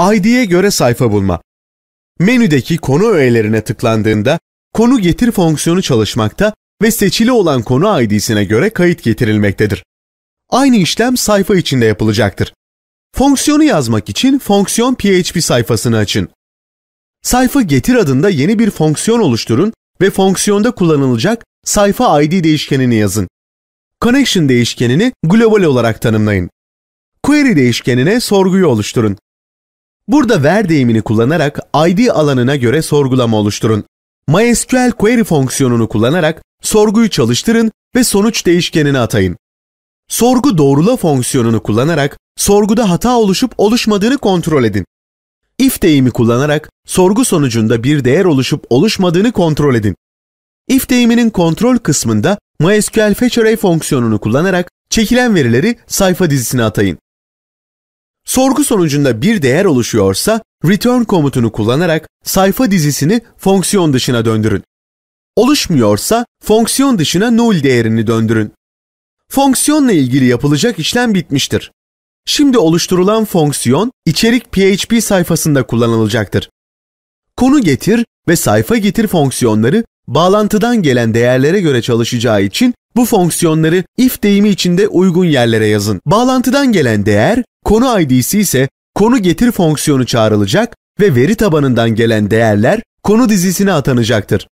ID'ye göre sayfa bulma. Menüdeki konu öğelerine tıklandığında konu getir fonksiyonu çalışmakta ve seçili olan konu ID'sine göre kayıt getirilmektedir. Aynı işlem sayfa içinde yapılacaktır. Fonksiyonu yazmak için fonksiyon PHP sayfasını açın. Sayfa getir adında yeni bir fonksiyon oluşturun ve fonksiyonda kullanılacak sayfa ID değişkenini yazın. Connection değişkenini global olarak tanımlayın. Query değişkenine sorguyu oluşturun. Burada ver deyimini kullanarak ID alanına göre sorgulama oluşturun. MySQL query fonksiyonunu kullanarak sorguyu çalıştırın ve sonuç değişkenini atayın. Sorgu doğrula fonksiyonunu kullanarak sorguda hata oluşup oluşmadığını kontrol edin. If deyimi kullanarak sorgu sonucunda bir değer oluşup oluşmadığını kontrol edin. If deyiminin kontrol kısmında MySQL fetch array fonksiyonunu kullanarak çekilen verileri sayfa dizisine atayın. Sorgu sonucunda bir değer oluşuyorsa return komutunu kullanarak sayfa dizisini fonksiyon dışına döndürün. Oluşmuyorsa fonksiyon dışına null değerini döndürün. Fonksiyonla ilgili yapılacak işlem bitmiştir. Şimdi oluşturulan fonksiyon içerik PHP sayfasında kullanılacaktır. Konu getir ve sayfa getir fonksiyonları bağlantıdan gelen değerlere göre çalışacağı için bu fonksiyonları if deyimi içinde uygun yerlere yazın. Bağlantıdan gelen değer konu ID'si ise konu getir fonksiyonu çağrılacak ve veri tabanından gelen değerler konu dizisine atanacaktır.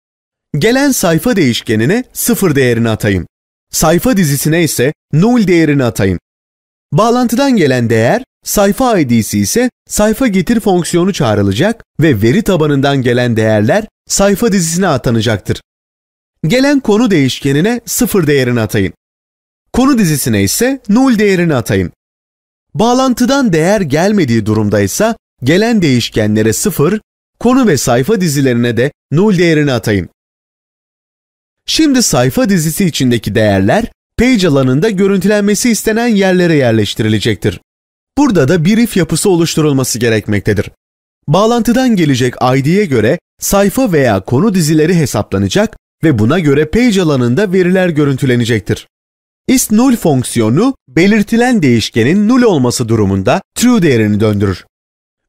Gelen sayfa değişkenine sıfır değerini atayım. Sayfa dizisine ise null değerini atayım. Bağlantıdan gelen değer sayfa ID'si ise sayfa getir fonksiyonu çağrılacak ve veri tabanından gelen değerler sayfa dizisine atanacaktır. Gelen konu değişkenine sıfır değerini atayım. Konu dizisine ise null değerini atayım. Bağlantıdan değer gelmediği durumda ise gelen değişkenlere 0, konu ve sayfa dizilerine de null değerini atayın. Şimdi sayfa dizisi içindeki değerler page alanında görüntülenmesi istenen yerlere yerleştirilecektir. Burada da bir if yapısı oluşturulması gerekmektedir. Bağlantıdan gelecek ID'ye göre sayfa veya konu dizileri hesaplanacak ve buna göre page alanında veriler görüntülenecektir ist null fonksiyonu belirtilen değişkenin null olması durumunda true değerini döndürür.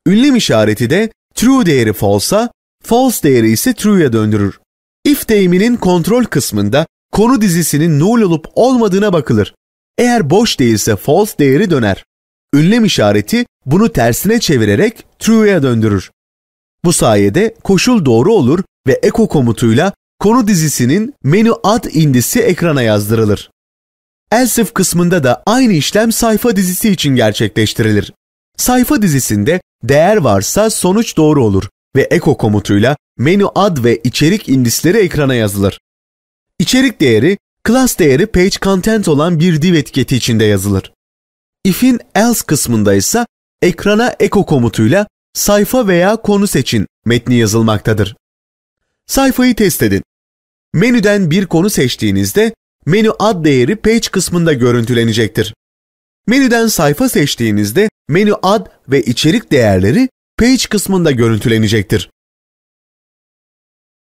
Ünlem işareti de true değeri false'a, false değeri ise true'ya döndürür. If deyiminin kontrol kısmında konu dizisinin null olup olmadığına bakılır. Eğer boş değilse false değeri döner. Ünlem işareti bunu tersine çevirerek true'ya döndürür. Bu sayede koşul doğru olur ve echo komutuyla konu dizisinin menu ad indisi ekrana yazdırılır. Else kısmında da aynı işlem sayfa dizisi için gerçekleştirilir. Sayfa dizisinde değer varsa sonuç doğru olur ve echo komutuyla menü ad ve içerik indisleri ekrana yazılır. İçerik değeri, class değeri page content olan bir div etiketi içinde yazılır. If'in else kısmında ise ekrana echo komutuyla sayfa veya konu seçin metni yazılmaktadır. Sayfayı test edin. Menüden bir konu seçtiğinizde menü ad değeri page kısmında görüntülenecektir. Menüden sayfa seçtiğinizde menü ad ve içerik değerleri page kısmında görüntülenecektir.